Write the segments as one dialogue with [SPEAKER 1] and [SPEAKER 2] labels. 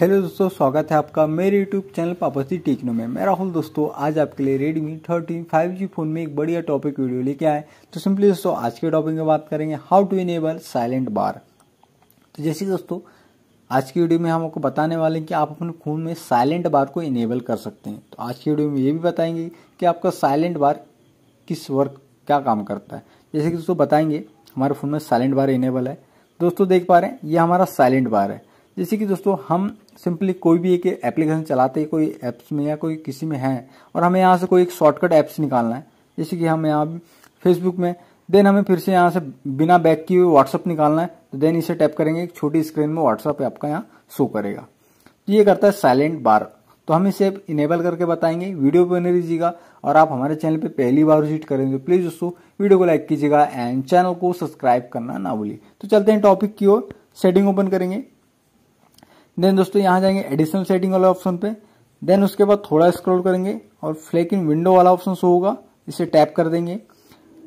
[SPEAKER 1] hello दोस्तों स्वागत है आपका मेरे यूट्यूब चैनल पापसी टेक्नो में मैं राहुल दोस्तों आज आपके लिए Redmi thirteen five G phone में एक बढ़िया टॉपिक वीडियो लेके आए तो सिंपली दोस्तों आज के टॉपिक में बात करेंगे how to enable silent bar तो जैसे दोस्तों आज की वीडियो में हम आपको बताने वाले हैं कि आप अपने फ़ोन में साइलेंट बार को इनेबल कर सकते हैं तो आज की वीडियो में ये भी बताएंगे कि आपका साइलेंट बार किस वर्क क्या काम करता है जैसे कि दोस्तों बताएंगे हमारे फ़ोन में साइलेंट बार इनेबल है दोस्तों देख पा रहे हैं ये हमारा साइलेंट बार है जैसे कि दोस्तों हम सिंपली कोई भी एक एप्लीकेशन चलाते हैं कोई एप्स में या कोई किसी में है और हमें यहाँ से कोई एक शॉर्टकट एप्स निकालना है जैसे कि हम यहाँ फेसबुक में देन हमें फिर से यहाँ से बिना बैक किए हुए व्हाट्सअप निकालना है तो देन इसे टैप करेंगे एक छोटी स्क्रीन में व्हाट्सअप आपका यहाँ शो करेगा तो ये करता है साइलेंट बार तो हम इसे इनेबल करके बताएंगे वीडियो पे बने रहिएगा और आप हमारे चैनल पे पहली बार विजिट करेंगे तो प्लीज़ दोस्तों वीडियो को लाइक कीजिएगा एंड चैनल को सब्सक्राइब करना ना भूलिए तो चलते हैं टॉपिक की ओर सेटिंग ओपन करेंगे देन दोस्तों यहाँ जाएंगे एडिशनल सेटिंग वाले ऑप्शन पे देन उसके बाद थोड़ा स्क्रॉल करेंगे और इन विंडो वाला ऑप्शन शो होगा इसे टैप कर देंगे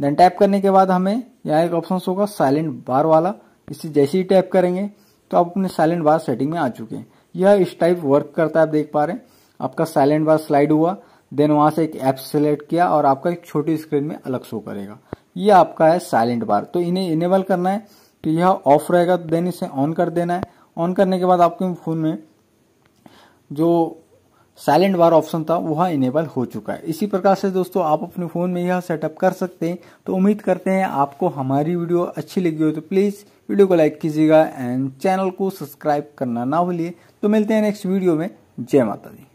[SPEAKER 1] देन टैप करने के बाद हमें यहाँ एक ऑप्शन होगा साइलेंट बार वाला इसे जैसे ही टैप करेंगे तो आप अपने साइलेंट बार सेटिंग में आ चुके हैं यह इस टाइप वर्क करता है आप देख पा रहे हैं आपका साइलेंट बार स्लाइड हुआ देन वहाँ से एक ऐप सेलेक्ट किया और आपका एक छोटी स्क्रीन में अलग शो करेगा ये आपका है साइलेंट बार तो इन्हें इनेबल करना है तो यह ऑफ रहेगा तो देन इसे ऑन कर देना है ऑन करने के बाद आपके फ़ोन में जो साइलेंट बार ऑप्शन था वह इनेबल हो चुका है इसी प्रकार से दोस्तों आप अपने फ़ोन में यह सेटअप कर सकते हैं तो उम्मीद करते हैं आपको हमारी वीडियो अच्छी लगी हो तो प्लीज़ वीडियो को लाइक कीजिएगा एंड चैनल को सब्सक्राइब करना ना भूलिए तो मिलते हैं नेक्स्ट वीडियो में जय माता दी